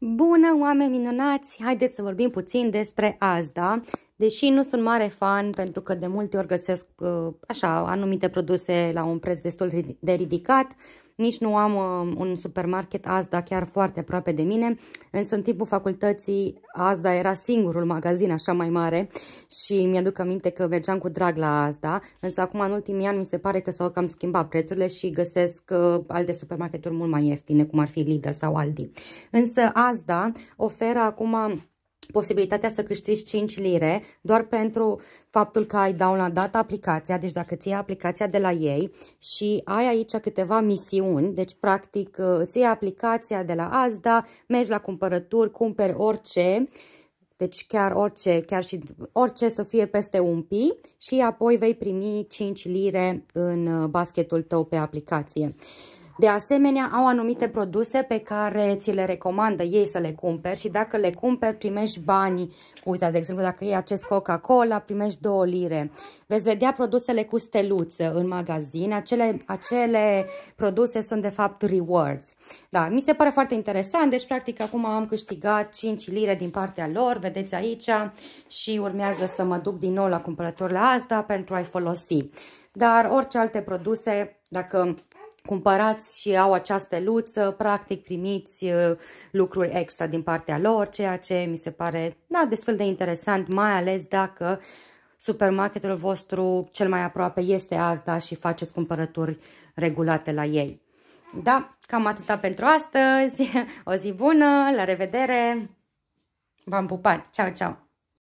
Bună, oameni minunați! Haideți să vorbim puțin despre azi, da? Deși nu sunt mare fan, pentru că de multe ori găsesc uh, așa anumite produse la un preț destul de ridicat, nici nu am uh, un supermarket Asda chiar foarte aproape de mine, însă în timpul facultății Asda era singurul magazin așa mai mare și mi-aduc aminte că mergeam cu drag la Asda, însă acum în ultimii ani mi se pare că s-au cam schimbat prețurile și găsesc uh, alte supermarketuri mult mai ieftine, cum ar fi Lidl sau Aldi. Însă Asda oferă acum posibilitatea să câștigi 5 lire doar pentru faptul că ai downloadat aplicația, deci dacă ți iei aplicația de la ei și ai aici câteva misiuni, deci practic îți iei aplicația de la Azda, mergi la cumpărături, cumperi orice, deci chiar orice, chiar și orice să fie peste un pi și apoi vei primi 5 lire în uh, basketul tău pe aplicație. De asemenea, au anumite produse pe care ți le recomandă ei să le cumperi și dacă le cumperi, primești banii. Uite, de exemplu, dacă e acest Coca-Cola, primești 2 lire. Veți vedea produsele cu steluță în magazin. Acele, acele produse sunt, de fapt, rewards. Da, mi se pare foarte interesant. Deci, practic, acum am câștigat 5 lire din partea lor. Vedeți aici și urmează să mă duc din nou la cumpărăturile asta pentru a-i folosi. Dar orice alte produse, dacă cumpărați și au această luță, practic primiți uh, lucruri extra din partea lor, ceea ce mi se pare da, destul de interesant, mai ales dacă supermarketul vostru cel mai aproape este asta și faceți cumpărături regulate la ei. Da, cam atâta pentru astăzi. O zi bună, la revedere! V-am pupat! Ceau, ceau!